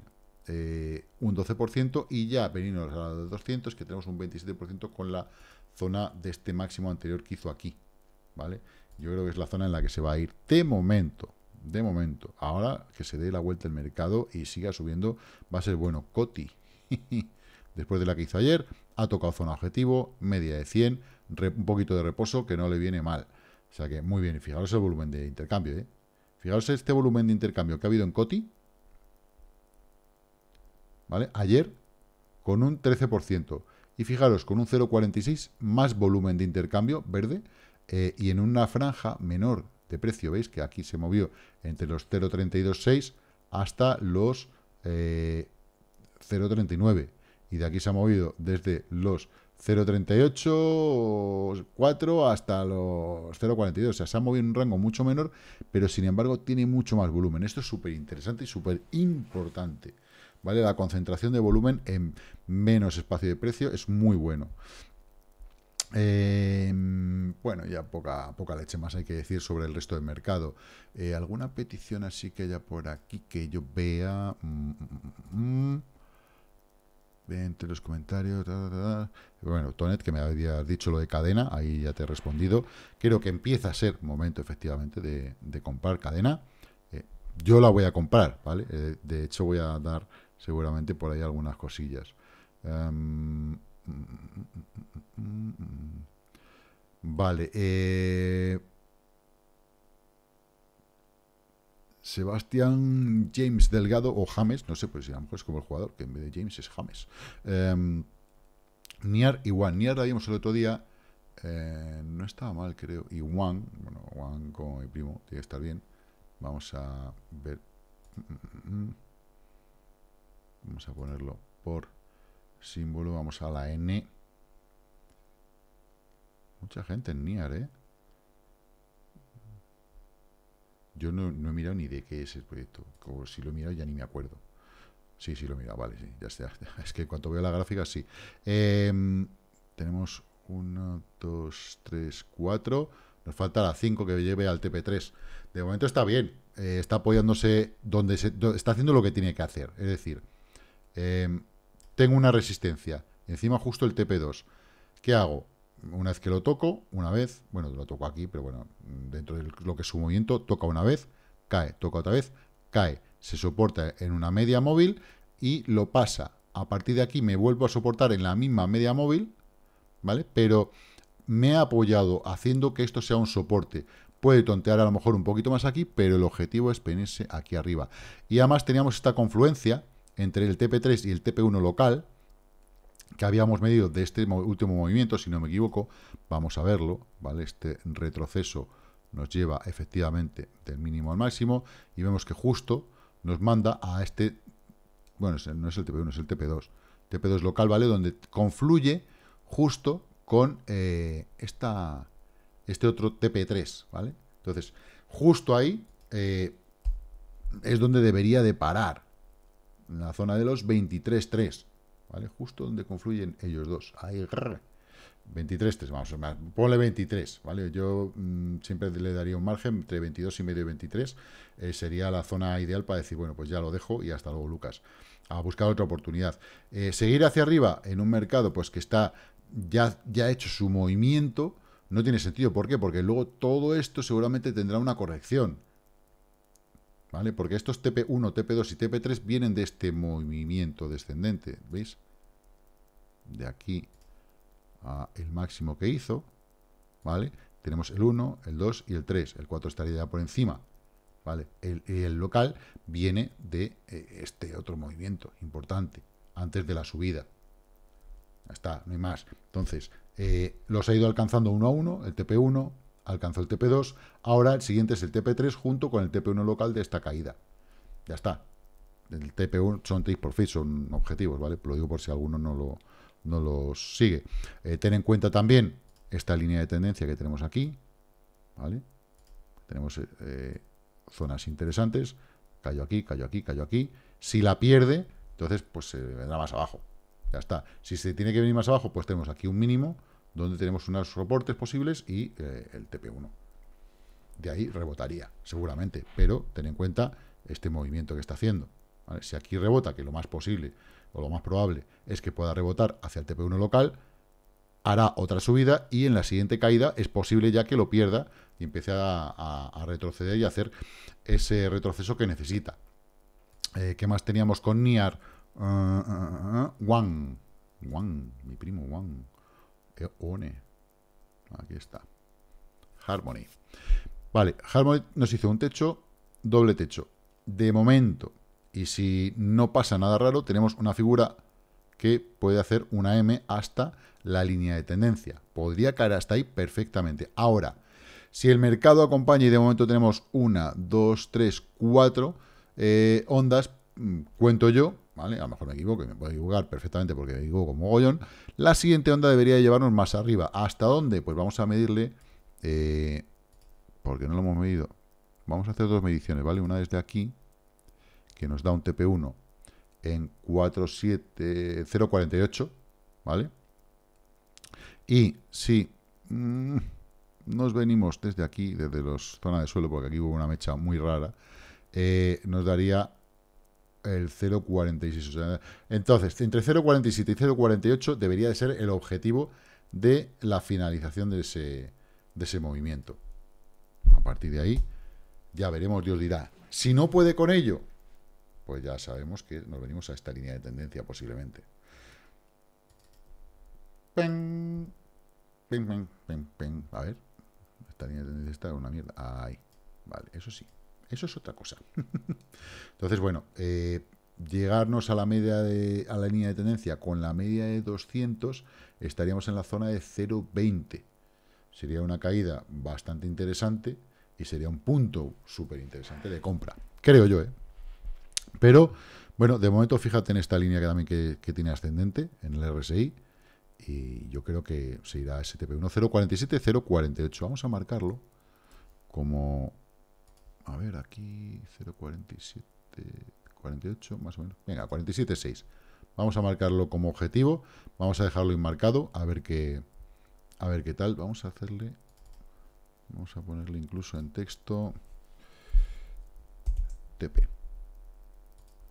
eh, un 12% y ya venimos a la de 200 que tenemos un 27% con la zona de este máximo anterior que hizo aquí, ¿vale? Yo creo que es la zona en la que se va a ir de momento, de momento. Ahora que se dé la vuelta el mercado y siga subiendo, va a ser bueno. Coti, [LAUGHS] después de la que hizo ayer, ha tocado zona objetivo, media de 100, un poquito de reposo que no le viene mal. O sea que muy bien, fijaros el volumen de intercambio, ¿eh? Fijaros este volumen de intercambio que ha habido en COTI, ¿vale? Ayer, con un 13%. Y fijaros, con un 0,46 más volumen de intercambio verde eh, y en una franja menor de precio, ¿veis? Que aquí se movió entre los 0,326 hasta los 0,39. Eh, y de aquí se ha movido desde los 0.384 hasta los 0.42. O sea, se ha movido en un rango mucho menor, pero sin embargo tiene mucho más volumen. Esto es súper interesante y súper importante. ¿Vale? La concentración de volumen en menos espacio de precio es muy bueno. Em, bueno, ya poca, poca leche más hay que decir sobre el resto del mercado. Eh, ¿Alguna petición así que haya por aquí que yo vea? Mm, mm, mm, entre los comentarios. Bueno, Tonet, que me había dicho lo de cadena, ahí ya te he respondido. Creo que empieza a ser momento, efectivamente, de, comprar cadena. Eh, yo la voy a comprar, ¿vale? Eh, de hecho, voy a dar seguramente por ahí algunas cosillas. Em, mm, mm, mm, vale, eh Sebastián James Delgado o James, no sé, pues a lo mejor es como el jugador, que en vez de James es James. Em, Niar y Juan. Niar la vimos el otro día, eh, no estaba mal, creo. Y Juan, bueno, Juan como mi primo, tiene que estar bien. Vamos a ver. Vamos a ponerlo por símbolo, vamos a la N. Mucha gente en Niar, ¿eh? Yo no, he mirado ni de qué es el proyecto. Como si lo he mirado ya ni me acuerdo. Sí, sí, lo he mirado, vale, sí, ya está. [LAUGHS] Es que cuando veo la gráfica, sí. Em, tenemos 1, 2, 3, 4. Nos falta la 5 que lleve al TP3. De momento está bien. Eh, está apoyándose donde se, está haciendo lo que tiene que hacer. Es decir, em, tengo una resistencia. Encima justo el TP2. ¿Qué hago? Una vez que lo toco, una vez, bueno, lo toco aquí, pero bueno, dentro de lo que es su movimiento, toca una vez, cae, toca otra vez, cae, se soporta en una media móvil y lo pasa. A partir de aquí me vuelvo a soportar en la misma media móvil, ¿vale? Pero me ha apoyado haciendo que esto sea un soporte. Puede tontear a lo mejor un poquito más aquí, pero el objetivo es ponerse aquí arriba. Y además teníamos esta confluencia entre el TP3 y el TP1 local, que habíamos medido de este último movimiento, si no me equivoco, vamos a verlo, ¿vale? Este retroceso nos lleva efectivamente del mínimo al máximo y vemos que justo nos manda a este, bueno, no es el TP1, es el TP2, TP2 local, ¿vale? Donde confluye justo con eh, esta, este otro TP3, ¿vale? Entonces, justo ahí eh, es donde debería de parar, en la zona de los 23.3, ¿vale? Justo donde confluyen ellos dos. Ahí, 23, 3, vamos, ponle 23, ¿vale? Yo mm, siempre le daría un margen entre 22 y medio y 23, eh, sería la zona ideal para decir, bueno, pues ya lo dejo y hasta luego, Lucas, a buscar otra oportunidad. Eh, seguir hacia arriba en un mercado, pues que está ya, ya ha hecho su movimiento, no tiene sentido, ¿por qué? Porque luego todo esto seguramente tendrá una corrección, ¿vale? Porque estos TP1, TP2 y TP3 vienen de este movimiento descendente, ¿veis? De aquí a el máximo que hizo, ¿vale? Tenemos el 1, el 2 y el 3, el 4 estaría ya por encima, ¿vale? El, local viene de eh, este otro movimiento importante, antes de la subida. Ya está, no hay más. Entonces, eh, los ha ido alcanzando uno a uno, el TP1, alcanzó el TP2, ahora el siguiente es el TP3 junto con el TP1 local de esta caída. Ya está. El TP1 son por profit, son objetivos, ¿vale? Lo digo por si alguno no, lo, los sigue. Eh, ten en cuenta también esta línea de tendencia que tenemos aquí, ¿vale? Tenemos eh, eh, zonas interesantes, cayó aquí, cayó aquí, cayó aquí. Si la pierde, entonces pues se vendrá más abajo. Ya está. Si se tiene que venir más abajo, pues tenemos aquí un mínimo, donde tenemos unos soportes posibles y eh, el TP1. De ahí rebotaría, seguramente, pero ten en cuenta este movimiento que está haciendo. Si aquí rebota, que lo más posible o lo más probable es que pueda rebotar hacia el TP1 local, hará otra subida y en la siguiente caída es posible ya que lo pierda y empiece a, retroceder y hacer ese retroceso que necesita. Eh, ¿Qué más teníamos con NIAR? Eh, mi primo Wang one. Aquí está. Harmony. Vale, Harmony nos hizo un techo, doble techo. De momento, y si no pasa nada raro, tenemos una figura que puede hacer una M hasta la línea de tendencia. Podría caer hasta ahí perfectamente. Ahora, si el mercado acompaña y de momento tenemos una, dos, tres, cuatro eh, ondas, mm, cuento yo ¿vale? A lo mejor me equivoco y me puedo equivocar perfectamente porque digo como gollón. La siguiente onda debería llevarnos más arriba. ¿Hasta dónde? Pues vamos a medirle, eh, porque no lo hemos medido. Vamos a hacer dos mediciones, ¿vale? Una desde aquí, que nos da un TP1 en 47, 0.48, ¿vale? Y si mm, nos venimos desde aquí, desde la zona de suelo, porque aquí hubo una mecha muy rara, eh, nos daría el 0,46. entonces, entre 0,47 y 0,48 debería de ser el objetivo de la finalización de ese, de ese movimiento. A partir de ahí, ya veremos, Dios dirá. Si no puede con ello, pues ya sabemos que nos venimos a esta línea de tendencia posiblemente. A ver, esta línea de tendencia está una mierda. Ahí, vale, eso sí. Eso es otra cosa. [LAUGHS] Entonces, bueno, eh, llegarnos a la media la línea de tendencia con la media de 200, estaríamos en la zona de 0,20. Sería una caída bastante interesante y sería un punto súper interesante de compra, creo yo, ¿eh? Pero, bueno, de momento fíjate en esta línea que también que, tiene ascendente, en el RSI, y yo creo que se irá a stp 1047 048. Vamos a marcarlo como a ver, aquí 0,47, 48, más o menos. Venga, 47,6. Vamos a marcarlo como objetivo. Vamos a dejarlo inmarcado. A ver qué. A ver qué tal. Vamos a hacerle. Vamos a ponerle incluso en texto. TP.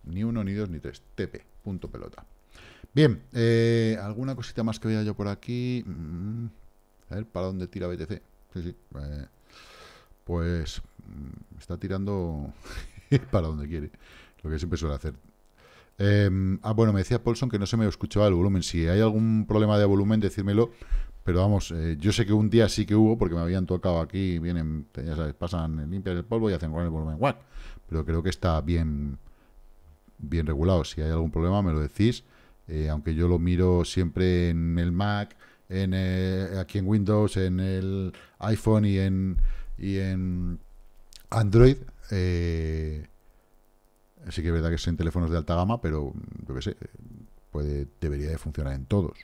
Ni uno, ni dos, ni tres. TP. Punto pelota. Bien. Eh, ¿Alguna cosita más que vea yo por aquí? Mm, a ver, ¿para dónde tira BTC? Sí, sí. Eh, pues Mm, está tirando [LAUGHS] para donde quiere, lo que siempre suele hacer. Em, ah, bueno, me decía Paulson que no se me escuchaba el volumen. Si hay algún problema de volumen, decírmelo. Pero vamos, eh, yo sé que un día sí que hubo, porque me habían tocado aquí, vienen, ya sabes, pasan, limpian el polvo y hacen con el volumen. ¡guac! Pero creo que está bien, bien regulado. Si hay algún problema, me lo decís. Eh, aunque yo lo miro siempre en el Mac, en, eh, aquí en Windows, en el iPhone y en, y en Android, eh, sí que es verdad que son teléfonos de alta gama, pero yo sé, puede, debería de funcionar en todos.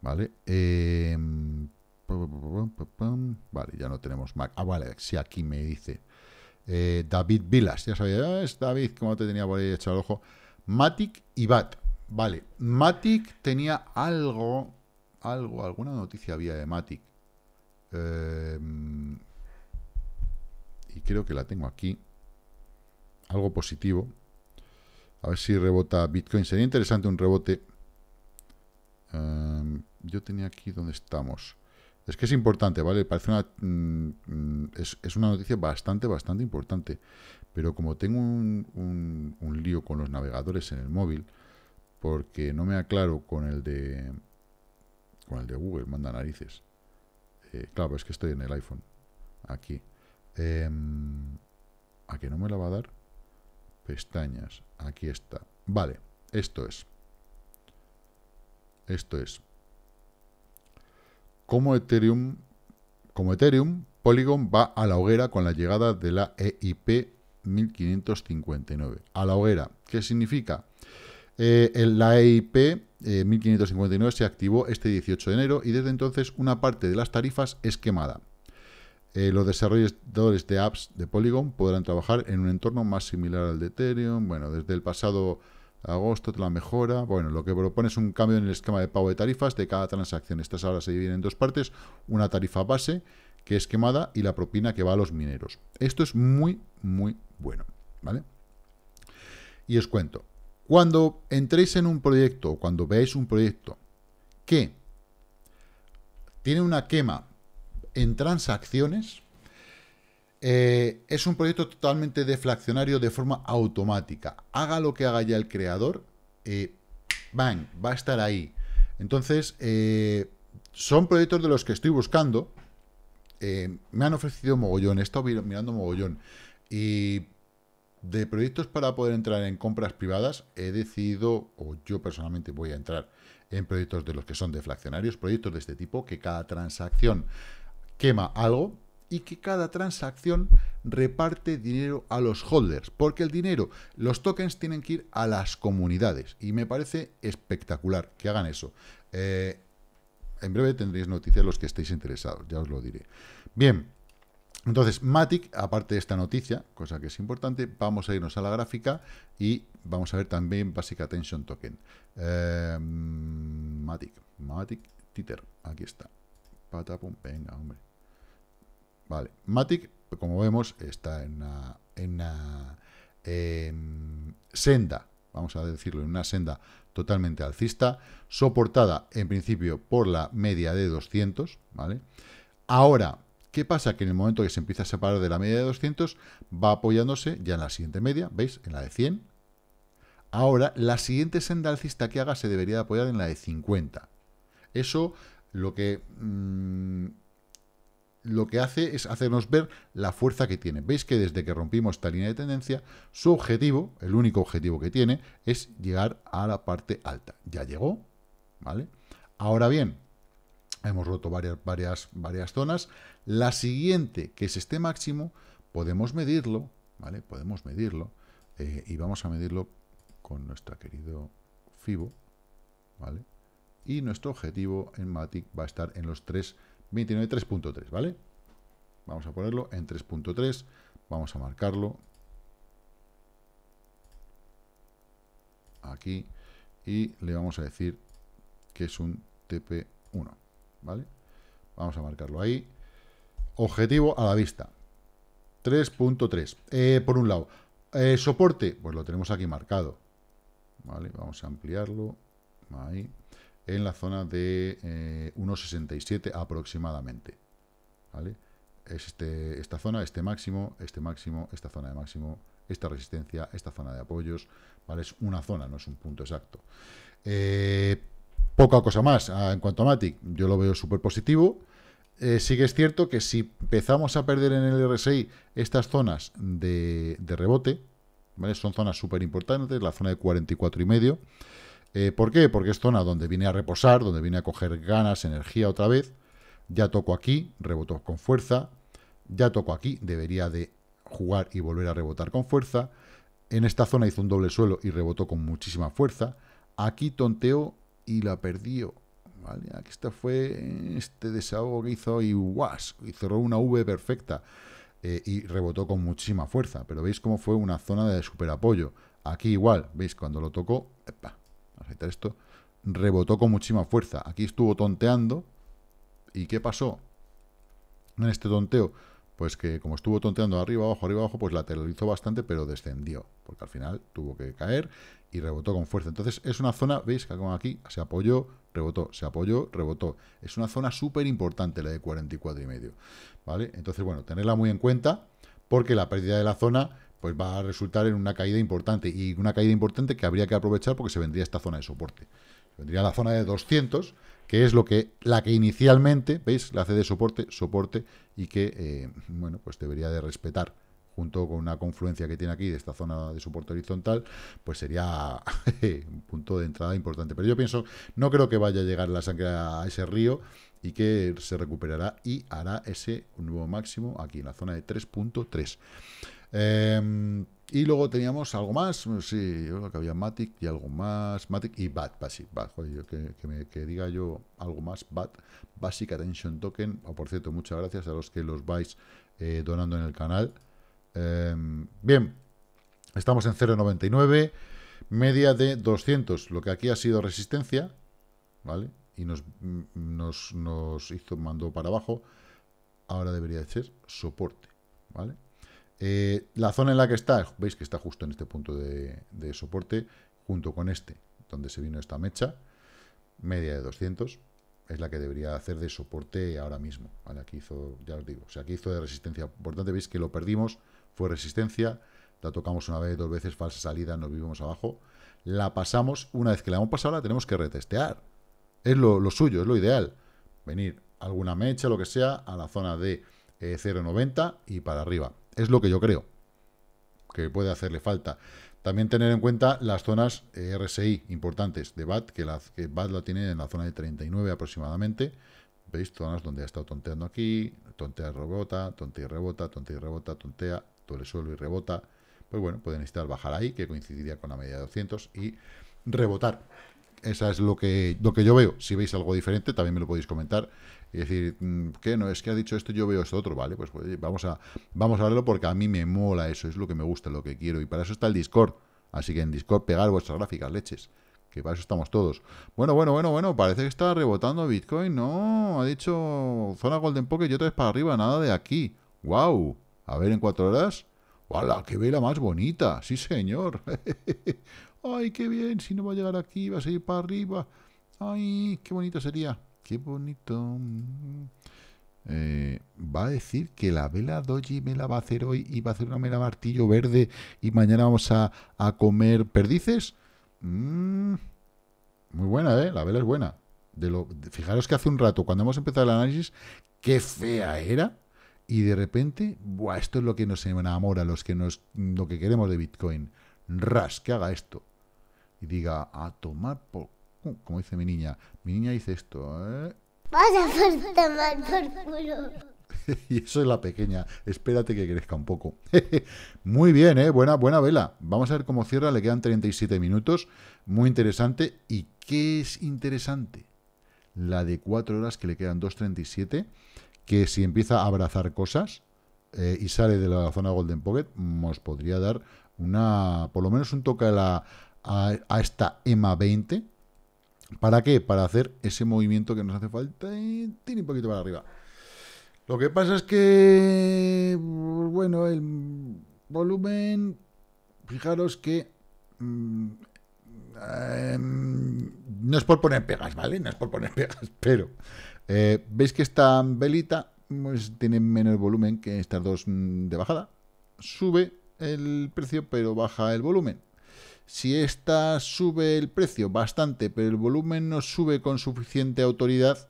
¿Vale? Em, vale, ya no tenemos Mac. Ah, vale, si aquí me dice eh, David Vilas. Ya sabía, ah, David, como te tenía por ahí echado el ojo. Matic y Bat. Vale, Matic tenía algo, algo, alguna noticia había de Matic. Eh, y creo que la tengo aquí. Algo positivo. A ver si rebota Bitcoin. Sería interesante un rebote. Em, yo tenía aquí donde estamos. Es que es importante, ¿vale? Parece una, mm, es, una noticia bastante, bastante importante. Pero como tengo un, lío con los navegadores en el móvil, porque no me aclaro con el de con el de Google, manda narices. Eh, claro, es que estoy en el iPhone. Aquí. Em, ¿A qué no me la va a dar? Pestañas. Aquí está. Vale, esto es. Esto es. Como Ethereum, como Ethereum, Polygon va a la hoguera con la llegada de la EIP 1559. A la hoguera. ¿Qué significa? Eh, la EIP 1559 eh, se activó este 18 de enero y desde entonces una parte de las tarifas es quemada. Eh, los desarrolladores de apps de Polygon podrán trabajar en un entorno más similar al de Ethereum. Bueno, desde el pasado agosto la mejora. Bueno, lo que propone es un cambio en el esquema de pago de tarifas de cada transacción. Estas ahora se dividen en dos partes. Una tarifa base que es quemada y la propina que va a los mineros. Esto es muy, muy bueno. ¿Vale? Y os cuento. Cuando entréis en un proyecto, cuando veáis un proyecto que tiene una quema en transacciones. Eh, es un proyecto totalmente deflacionario de forma automática. Haga lo que haga ya el creador, eh, bang, va a estar ahí. Entonces, eh, son proyectos de los que estoy buscando. Eh, me han ofrecido mogollón, he estado mirando mogollón. Y de proyectos para poder entrar en compras privadas, he decidido, o yo personalmente voy a entrar en proyectos de los que son deflacionarios, proyectos de este tipo, que cada transacción quema algo y que cada transacción reparte dinero a los holders, porque el dinero, los tokens tienen que ir a las comunidades y me parece espectacular que hagan eso. Eh, en breve tendréis noticias los que estéis interesados, ya os lo diré. Bien, entonces Matic, aparte de esta noticia, cosa que es importante, vamos a irnos a la gráfica y vamos a ver también Basic Attention Token. Eh, Matic, Matic Titer, aquí está. pum, venga, hombre. Vale, Matic, como vemos, está en una, en em, senda, vamos a decirlo, en una senda totalmente alcista, soportada en principio por la media de 200, ¿vale? Ahora, ¿Qué pasa? Que en el momento que se empieza a separar de la media de 200, va apoyándose ya en la siguiente media, ¿veis? En la de 100. Ahora, la siguiente senda alcista que haga se debería apoyar en la de 50. Eso lo que mm, lo que hace es hacernos ver la fuerza que tiene. Veis que desde que rompimos esta línea de tendencia, su objetivo, el único objetivo que tiene, es llegar a la parte alta. Ya llegó, ¿vale? Ahora bien, hemos roto varias, varias, varias zonas. La siguiente, que es este máximo, podemos medirlo, ¿vale? Podemos medirlo. Eh, y vamos a medirlo con nuestro querido FIBO, ¿vale? Y nuestro objetivo en Matic va a estar en los tres. 29.3.3, ¿vale? Vamos a ponerlo en 3.3, vamos a marcarlo aquí y le vamos a decir que es un TP1, ¿vale? Vamos a marcarlo ahí. Objetivo a la vista. 3.3. Eh, por un lado, eh, soporte, pues lo tenemos aquí marcado. Vale, vamos a ampliarlo. Ahí en la zona de 1,67 eh, aproximadamente. ¿vale? Es este, esta zona, este máximo, este máximo, esta zona de máximo, esta resistencia, esta zona de apoyos. ¿vale? Es una zona, no es un punto exacto. Eh, poca cosa más ah, en cuanto a Matic, yo lo veo súper positivo. Eh, sí que es cierto que si empezamos a perder en el RSI estas zonas de, rebote, ¿vale? son zonas súper importantes, la zona de 44,5 y medio, eh, ¿Por qué? Porque es zona donde viene a reposar, donde viene a coger ganas, energía otra vez. Ya toco aquí, rebotó con fuerza. Ya toco aquí, debería de jugar y volver a rebotar con fuerza. En esta zona hizo un doble suelo y rebotó con muchísima fuerza. Aquí tonteó y la perdió. ¿Vale? Aquí esta fue este desahogo que hizo y ¡guas! Y cerró una V perfecta. Eh, y rebotó con muchísima fuerza. Pero veis cómo fue una zona de apoyo. Aquí igual, veis cuando lo tocó, ¡epa! esto, rebotó con muchísima fuerza. Aquí estuvo tonteando. ¿Y qué pasó en este tonteo? Pues que como estuvo tonteando arriba, abajo, arriba, abajo, pues lateralizó bastante, pero descendió, porque al final tuvo que caer y rebotó con fuerza. Entonces es una zona, veis que aquí se apoyó, rebotó, se apoyó, rebotó. Es una zona súper importante la de 44 y medio, ¿vale? Entonces, bueno, tenerla muy en cuenta, porque la pérdida de la zona pues va a resultar en una caída importante. Y una caída importante que habría que aprovechar porque se vendría esta zona de soporte. vendría la zona de 200, que es lo que la que inicialmente, ¿veis? La hace de soporte, soporte, y que, eh, bueno, pues debería de respetar junto con una confluencia que tiene aquí de esta zona de soporte horizontal, pues sería [LAUGHS] eh, un punto de entrada importante. Pero yo pienso, no creo que vaya a llegar la sangre a ese río y que se recuperará y hará ese nuevo máximo aquí en la zona de 3.3. Em, y luego teníamos algo más, sí, yo creo que había Matic y algo más, Matic y BAT, Basic, BAT, que, diga yo algo más, BAT, Basic Attention Token, ...o por cierto, muchas gracias a los que los vais eh, donando en el canal, Em, bien, estamos en 0,99, media de 200, lo que aquí ha sido resistencia, ¿vale? Y mm, nos, nos, hizo, mandó para abajo, ahora debería de ser soporte, ¿vale? Eh, la zona en la que está, veis que está justo en este punto de, soporte, junto con este, donde se vino esta mecha, media de 200, es la que debería hacer de soporte ahora mismo. Aquí hizo, ya os digo, o aquí hizo de resistencia importante, veis que lo perdimos fue resistencia, la tocamos una vez, dos veces, falsa salida, nos vivimos abajo, la pasamos, una vez que la hemos pasado la tenemos que retestear, es lo, suyo, es lo ideal, venir alguna mecha, lo que sea, a la zona de 0,90 eh, y para arriba, es lo que yo creo que puede hacerle falta. También tener en cuenta las zonas eh, RSI importantes de BAT, que, que BAT la tiene en la zona de 39 aproximadamente, ¿Veis? Zonas donde ha estado tonteando aquí, tontea y rebota, tontea y rebota, tontea y rebota, tontea, todo el suelo y rebota, pues bueno, pueden necesitar bajar ahí, que coincidiría con la media de 200, y rebotar. Esa es lo que, lo que yo veo. Si veis algo diferente, también me lo podéis comentar. Y decir, mm, que no, es que ha dicho esto, yo veo esto otro, ¿vale? Pues, pues vamos, a, vamos a verlo porque a mí me mola eso, es lo que me gusta, lo que quiero. Y para eso está el Discord. Así que en Discord pegar vuestras gráficas, leches. Que para eso estamos todos. Bueno, bueno, bueno, bueno, parece que está rebotando Bitcoin. No, ha dicho zona Golden Pocket y otra vez para arriba, nada de aquí. ¡Wow! A ver en cuatro horas. ¡Hala! ¡Qué vela más bonita! ¡Sí, señor! [LAUGHS] ¡Ay, qué bien! Si no va a llegar aquí, va a seguir para arriba. ¡Ay, qué bonito sería! ¡Qué bonito! Eh, va a decir que la vela doji me la va a hacer hoy y va a hacer una mela martillo verde y mañana vamos a, comer perdices. Mm, muy buena, ¿eh? La vela es buena. De lo, fijaros que hace un rato, cuando hemos empezado el análisis, qué fea era y de repente, Buah, esto es lo que nos enamora, los que nos, lo que queremos de Bitcoin. Ras, que haga esto. Y diga, a tomar por... como dice mi niña. Mi niña dice esto. ¿eh? Vas a [LAUGHS] tomar por culo. [LAUGHS] y eso es la pequeña. Espérate que crezca un poco. [LAUGHS] Muy bien, ¿eh? Buena, buena vela. Vamos a ver cómo cierra. Le quedan 37 minutos. Muy interesante. ¿Y qué es interesante? La de 4 horas que le quedan 2.37 que si empieza a abrazar cosas eh, y sale de la zona Golden Pocket, nos podría dar una, por lo menos un toque a, la, a, esta EMA 20. ¿Para qué? Para hacer ese movimiento que nos hace falta y tiene un poquito para arriba. Lo que pasa es que, bueno, el volumen, fijaros que mm, em, no es por poner pegas, ¿vale? No es por poner [LAUGHS] pegas, pero eh, veis que esta velita pues, tiene menos volumen que estas dos mm, de bajada. Sube el precio, pero baja el volumen. Si esta sube el precio bastante, pero el volumen no sube con suficiente autoridad,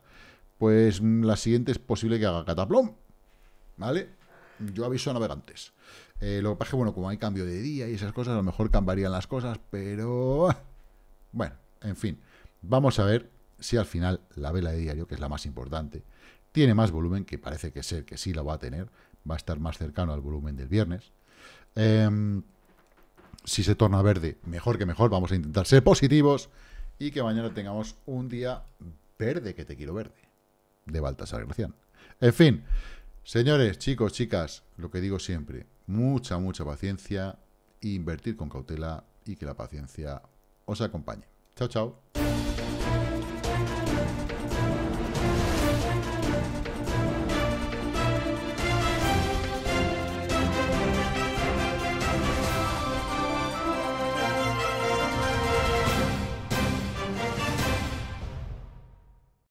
pues mm, la siguiente es posible que haga cataplón. ¿Vale? Yo aviso a navegantes. Eh, lo que pasa es que, bueno, como hay cambio de día y esas cosas, a lo mejor cambiarían las cosas, pero... [LAUGHS] Bueno, en fin. Vamos a ver si al final la vela de diario, que es la más importante, tiene más volumen, que parece que ser que sí la va a tener, va a estar más cercano al volumen del viernes. Em, si se torna verde, mejor que mejor, vamos a intentar ser positivos y que mañana tengamos un día verde, que te quiero verde, de Baltasar Gracián. En fin, señores, chicos, chicas, lo que digo siempre, mucha, mucha paciencia, invertir con cautela y que la paciencia os acompañe. Chao, chao.